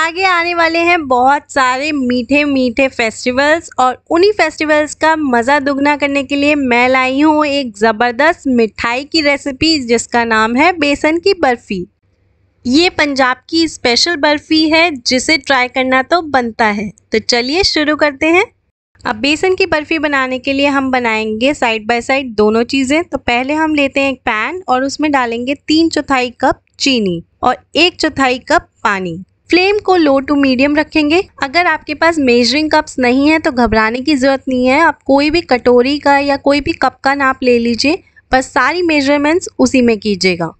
आगे आने वाले हैं बहुत सारे मीठे मीठे फेस्टिवल्स और उन्हीं फेस्टिवल्स का मज़ा दुगना करने के लिए मैं लाई हूँ एक ज़बरदस्त मिठाई की रेसिपी जिसका नाम है बेसन की बर्फ़ी ये पंजाब की स्पेशल बर्फ़ी है जिसे ट्राई करना तो बनता है तो चलिए शुरू करते हैं अब बेसन की बर्फ़ी बनाने के लिए हम बनाएंगे साइड बाय साइड दोनों चीज़ें तो पहले हम लेते हैं एक पैन और उसमें डालेंगे तीन चौथाई कप चीनी और एक चौथाई कप पानी फ्लेम को लो टू मीडियम रखेंगे अगर आपके पास मेजरिंग कप्स नहीं है तो घबराने की ज़रूरत नहीं है आप कोई भी कटोरी का या कोई भी कप का नाप ले लीजिए बस सारी मेजरमेंट्स उसी में कीजिएगा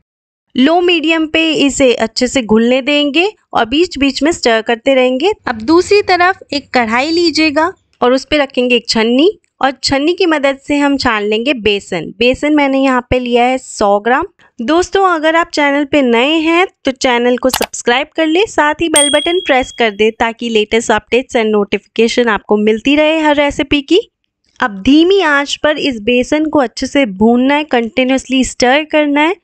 लो मीडियम पे इसे अच्छे से घुलने देंगे और बीच बीच में स्टर करते रहेंगे अब दूसरी तरफ एक कढ़ाई लीजिएगा और उस पर रखेंगे एक छन्नी और छन्नी की मदद से हम छान लेंगे बेसन बेसन मैंने यहाँ पे लिया है 100 ग्राम दोस्तों अगर आप चैनल पे नए हैं तो चैनल को सब्सक्राइब कर लें साथ ही बेल बटन प्रेस कर दें ताकि लेटेस्ट अपडेट्स एंड नोटिफिकेशन आपको मिलती रहे हर रेसिपी की अब धीमी आंच पर इस बेसन को अच्छे से भूनना है कंटिन्यूसली स्टर करना है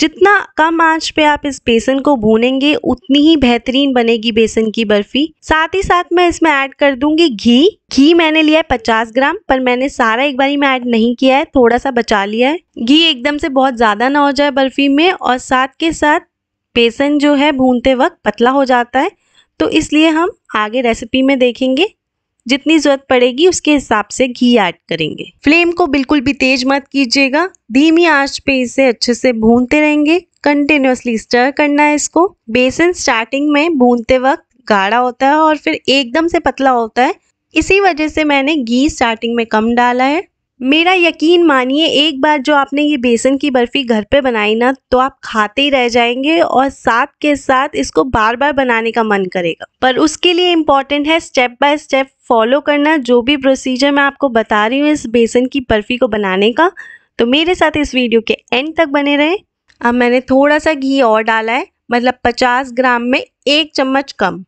जितना कम आंच पे आप इस बेसन को भूनेंगे उतनी ही बेहतरीन बनेगी बेसन की बर्फी साथ ही साथ मैं इसमें ऐड कर दूंगी घी घी मैंने लिया है पचास ग्राम पर मैंने सारा एक बारी में ऐड नहीं किया है थोड़ा सा बचा लिया है घी एकदम से बहुत ज़्यादा ना हो जाए बर्फी में और साथ के साथ बेसन जो है भूनते वक्त पतला हो जाता है तो इसलिए हम आगे रेसिपी में देखेंगे जितनी ज़रूरत पड़ेगी उसके हिसाब से घी ऐड करेंगे फ्लेम को बिल्कुल भी तेज मत कीजिएगा धीमी आंच पे इसे अच्छे से भूनते रहेंगे कंटिन्यूसली स्टर करना है इसको बेसन स्टार्टिंग में भूनते वक्त गाढ़ा होता है और फिर एकदम से पतला होता है इसी वजह से मैंने घी स्टार्टिंग में कम डाला है मेरा यकीन मानिए एक बार जो आपने ये बेसन की बर्फ़ी घर पे बनाई ना तो आप खाते ही रह जाएंगे और साथ के साथ इसको बार बार बनाने का मन करेगा पर उसके लिए इम्पॉर्टेंट है स्टेप बाय स्टेप फॉलो करना जो भी प्रोसीजर मैं आपको बता रही हूँ इस बेसन की बर्फ़ी को बनाने का तो मेरे साथ इस वीडियो के एंड तक बने रहें अब मैंने थोड़ा सा घी और डाला है मतलब पचास ग्राम में एक चम्मच कम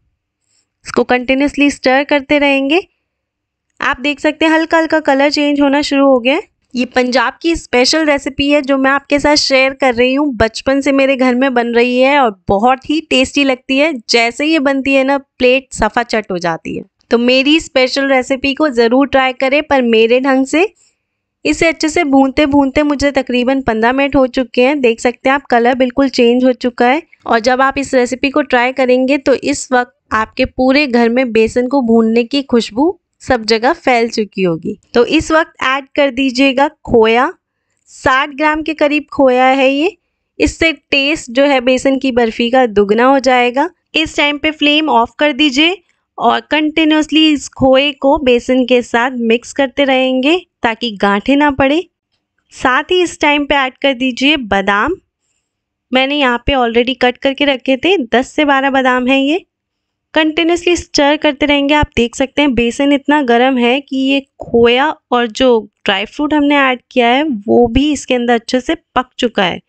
इसको कंटिन्यूसली स्टर करते रहेंगे आप देख सकते हैं हल्का हल्का कलर चेंज होना शुरू हो गया ये पंजाब की स्पेशल रेसिपी है जो मैं आपके साथ शेयर कर रही हूँ बचपन से मेरे घर में बन रही है और बहुत ही टेस्टी लगती है जैसे ये बनती है ना प्लेट सफ़ा चट हो जाती है तो मेरी स्पेशल रेसिपी को ज़रूर ट्राई करें पर मेरे ढंग से इसे अच्छे से भूनते भूनते मुझे तकरीबन पंद्रह मिनट हो चुके हैं देख सकते हैं आप कलर बिल्कुल चेंज हो चुका है और जब आप इस रेसिपी को ट्राई करेंगे तो इस वक्त आपके पूरे घर में बेसन को भूनने की खुशबू सब जगह फैल चुकी होगी तो इस वक्त ऐड कर दीजिएगा खोया 60 ग्राम के करीब खोया है ये इससे टेस्ट जो है बेसन की बर्फ़ी का दुगना हो जाएगा इस टाइम पे फ्लेम ऑफ कर दीजिए और कंटिन्यूसली इस खोए को बेसन के साथ मिक्स करते रहेंगे ताकि गांठे ना पड़े साथ ही इस टाइम पे ऐड कर दीजिए बादाम मैंने यहाँ पे ऑलरेडी कट करके रखे थे 10 से 12 बादाम हैं ये कंटिन्यूसली स्टर करते रहेंगे आप देख सकते हैं बेसन इतना गर्म है कि ये खोया और जो ड्राई फ्रूट हमने ऐड किया है वो भी इसके अंदर अच्छे से पक चुका है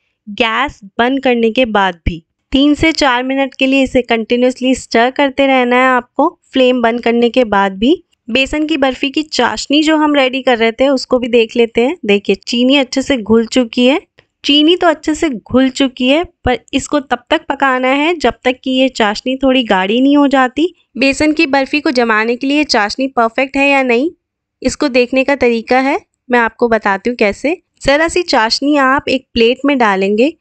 गैस बंद करने के बाद भी तीन से चार मिनट के लिए इसे कंटिन्यूसली स्टर करते रहना है आपको फ्लेम बंद करने के बाद भी बेसन की बर्फ़ी की चाशनी जो हम रेडी कर रहे थे उसको भी देख लेते हैं देखिए चीनी अच्छे से घुल चुकी है चीनी तो अच्छे से घुल चुकी है पर इसको तब तक पकाना है जब तक कि ये चाशनी थोड़ी गाढ़ी नहीं हो जाती बेसन की बर्फ़ी को जमाने के लिए चाशनी परफेक्ट है या नहीं इसको देखने का तरीका है मैं आपको बताती हूँ कैसे ज़रा सी चाशनी आप एक प्लेट में डालेंगे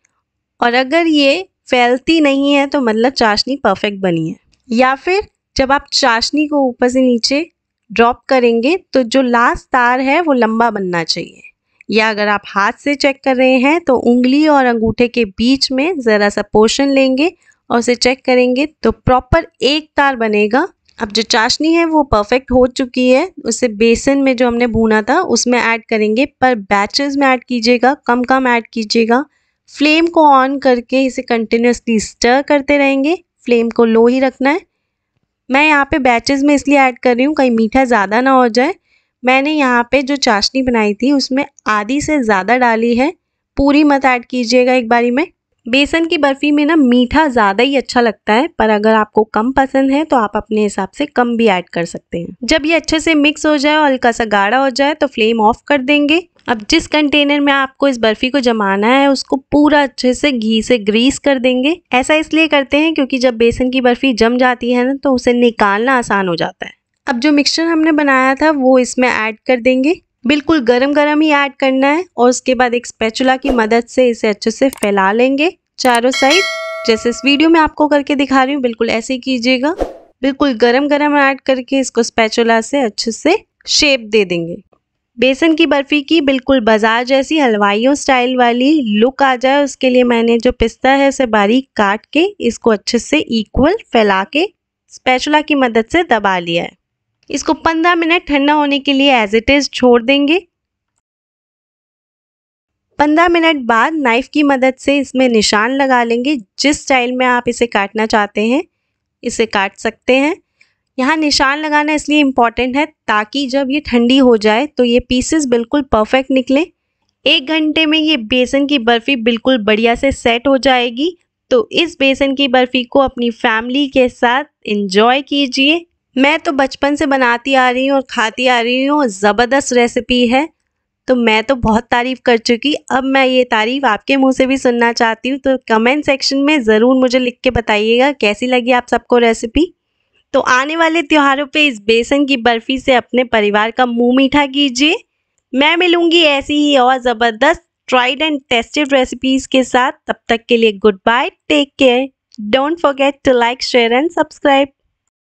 और अगर ये फैलती नहीं है तो मतलब चाशनी परफेक्ट बनी है या फिर जब आप चाशनी को ऊपर से नीचे ड्रॉप करेंगे तो जो लास्ट तार है वो लंबा बनना चाहिए या अगर आप हाथ से चेक कर रहे हैं तो उंगली और अंगूठे के बीच में ज़रा सा पोर्शन लेंगे और उसे चेक करेंगे तो प्रॉपर एक तार बनेगा अब जो चाशनी है वो परफेक्ट हो चुकी है उसे बेसन में जो हमने भूना था उसमें ऐड करेंगे पर बैचेस में ऐड कीजिएगा कम कम ऐड कीजिएगा फ्लेम को ऑन करके इसे कंटिन्यूसली स्टर करते रहेंगे फ्लेम को लो ही रखना है मैं यहाँ पे बैचेस में इसलिए ऐड कर रही हूँ कहीं मीठा ज़्यादा ना हो जाए मैंने यहाँ पे जो चाशनी बनाई थी उसमें आधी से ज़्यादा डाली है पूरी मत ऐड कीजिएगा एक बारी में बेसन की बर्फ़ी में ना मीठा ज़्यादा ही अच्छा लगता है पर अगर आपको कम पसंद है तो आप अपने हिसाब से कम भी ऐड कर सकते हैं जब ये अच्छे से मिक्स हो जाए और हल्का सा गाढ़ा हो जाए तो फ्लेम ऑफ कर देंगे अब जिस कंटेनर में आपको इस बर्फ़ी को जमाना है उसको पूरा अच्छे से घी से ग्रीस कर देंगे ऐसा इसलिए करते हैं क्योंकि जब बेसन की बर्फ़ी जम जाती है ना तो उसे निकालना आसान हो जाता है अब जो मिक्सचर हमने बनाया था वो इसमें ऐड कर देंगे बिल्कुल गरम गरम ही ऐड करना है और उसके बाद एक स्पैचुला की मदद से इसे अच्छे से फैला लेंगे चारों साइड जैसे इस वीडियो में आपको करके दिखा रही हूँ बिल्कुल ऐसे ही कीजिएगा बिल्कुल गरम गरम ऐड करके इसको स्पैचुला से अच्छे से शेप दे देंगे बेसन की बर्फ़ी की बिल्कुल बाजार जैसी हलवाइयों स्टाइल वाली लुक आ जाए उसके लिए मैंने जो पिस्ता है उसे बारीक काट के इसको अच्छे से इक्वल फैला के स्पैचुला की मदद से दबा लिया है इसको पंद्रह मिनट ठंडा होने के लिए एज इट इज़ छोड़ देंगे पंद्रह मिनट बाद नाइफ़ की मदद से इसमें निशान लगा लेंगे जिस स्टाइल में आप इसे काटना चाहते हैं इसे काट सकते हैं यहाँ निशान लगाना इसलिए इम्पॉर्टेंट है ताकि जब ये ठंडी हो जाए तो ये पीसेस बिल्कुल परफेक्ट निकलें एक घंटे में ये बेसन की बर्फ़ी बिल्कुल बढ़िया से सेट हो जाएगी तो इस बेसन की बर्फ़ी को अपनी फैमिली के साथ इंजॉय कीजिए मैं तो बचपन से बनाती आ रही हूँ और खाती आ रही हूँ ज़बरदस्त रेसिपी है तो मैं तो बहुत तारीफ़ कर चुकी अब मैं ये तारीफ़ आपके मुंह से भी सुनना चाहती हूँ तो कमेंट सेक्शन में ज़रूर मुझे लिख के बताइएगा कैसी लगी आप सबको रेसिपी तो आने वाले त्योहारों पे इस बेसन की बर्फ़ी से अपने परिवार का मुंह मीठा कीजिए मैं मिलूँगी ऐसी ही और ज़बरदस्त ट्राइड एंड टेस्टेड रेसिपीज़ के साथ तब तक के लिए good bye take care don't forget to like share and subscribe